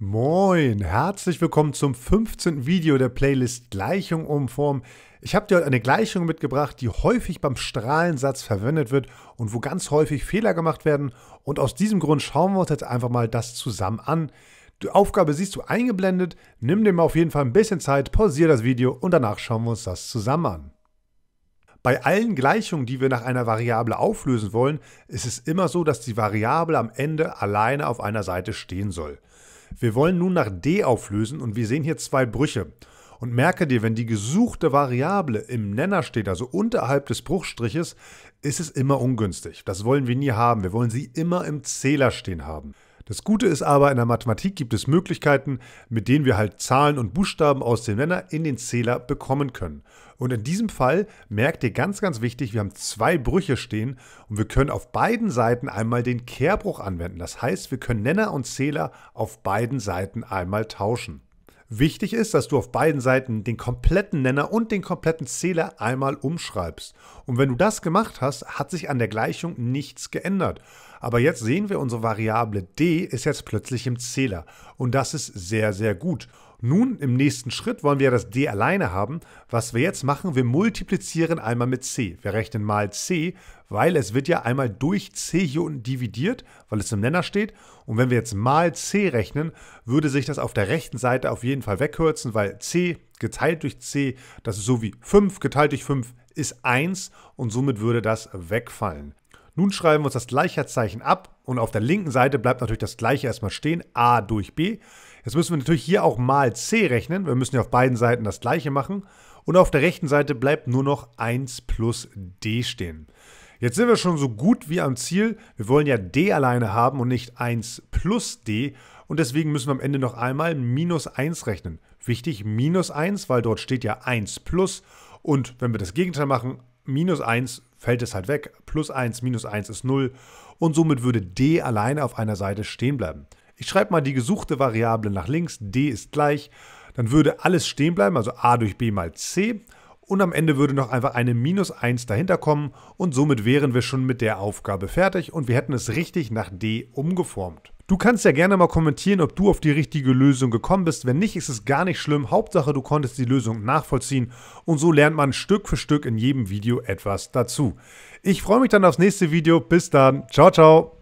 Moin, herzlich willkommen zum 15. Video der Playlist Gleichung umformen. Ich habe dir heute eine Gleichung mitgebracht, die häufig beim Strahlensatz verwendet wird und wo ganz häufig Fehler gemacht werden. Und aus diesem Grund schauen wir uns jetzt einfach mal das zusammen an. Die Aufgabe siehst du eingeblendet, nimm dir mal auf jeden Fall ein bisschen Zeit, pausiere das Video und danach schauen wir uns das zusammen an. Bei allen Gleichungen, die wir nach einer Variable auflösen wollen, ist es immer so, dass die Variable am Ende alleine auf einer Seite stehen soll. Wir wollen nun nach D auflösen und wir sehen hier zwei Brüche. Und merke dir, wenn die gesuchte Variable im Nenner steht, also unterhalb des Bruchstriches, ist es immer ungünstig. Das wollen wir nie haben. Wir wollen sie immer im Zähler stehen haben. Das Gute ist aber, in der Mathematik gibt es Möglichkeiten, mit denen wir halt Zahlen und Buchstaben aus dem Nenner in den Zähler bekommen können. Und in diesem Fall merkt ihr ganz, ganz wichtig, wir haben zwei Brüche stehen und wir können auf beiden Seiten einmal den Kehrbruch anwenden. Das heißt, wir können Nenner und Zähler auf beiden Seiten einmal tauschen. Wichtig ist, dass du auf beiden Seiten den kompletten Nenner und den kompletten Zähler einmal umschreibst. Und wenn du das gemacht hast, hat sich an der Gleichung nichts geändert. Aber jetzt sehen wir, unsere Variable d ist jetzt plötzlich im Zähler. Und das ist sehr, sehr gut. Nun im nächsten Schritt wollen wir das d alleine haben. Was wir jetzt machen, wir multiplizieren einmal mit c. Wir rechnen mal c, weil es wird ja einmal durch c hier unten dividiert, weil es im Nenner steht. Und wenn wir jetzt mal c rechnen, würde sich das auf der rechten Seite auf jeden Fall wegkürzen, weil c geteilt durch c, das ist so wie 5 geteilt durch 5 ist 1 und somit würde das wegfallen. Nun schreiben wir uns das gleiche Zeichen ab und auf der linken Seite bleibt natürlich das gleiche erstmal stehen, a durch b. Jetzt müssen wir natürlich hier auch mal c rechnen, wir müssen ja auf beiden Seiten das gleiche machen und auf der rechten Seite bleibt nur noch 1 plus d stehen. Jetzt sind wir schon so gut wie am Ziel. Wir wollen ja d alleine haben und nicht 1 plus d. Und deswegen müssen wir am Ende noch einmal minus 1 rechnen. Wichtig, minus 1, weil dort steht ja 1 plus. Und wenn wir das Gegenteil machen, minus 1 fällt es halt weg. Plus 1, minus 1 ist 0 und somit würde d alleine auf einer Seite stehen bleiben. Ich schreibe mal die gesuchte Variable nach links, d ist gleich, dann würde alles stehen bleiben, also a durch b mal c und am Ende würde noch einfach eine minus 1 dahinter kommen und somit wären wir schon mit der Aufgabe fertig und wir hätten es richtig nach d umgeformt. Du kannst ja gerne mal kommentieren, ob du auf die richtige Lösung gekommen bist. Wenn nicht, ist es gar nicht schlimm. Hauptsache, du konntest die Lösung nachvollziehen und so lernt man Stück für Stück in jedem Video etwas dazu. Ich freue mich dann aufs nächste Video. Bis dann. Ciao, ciao.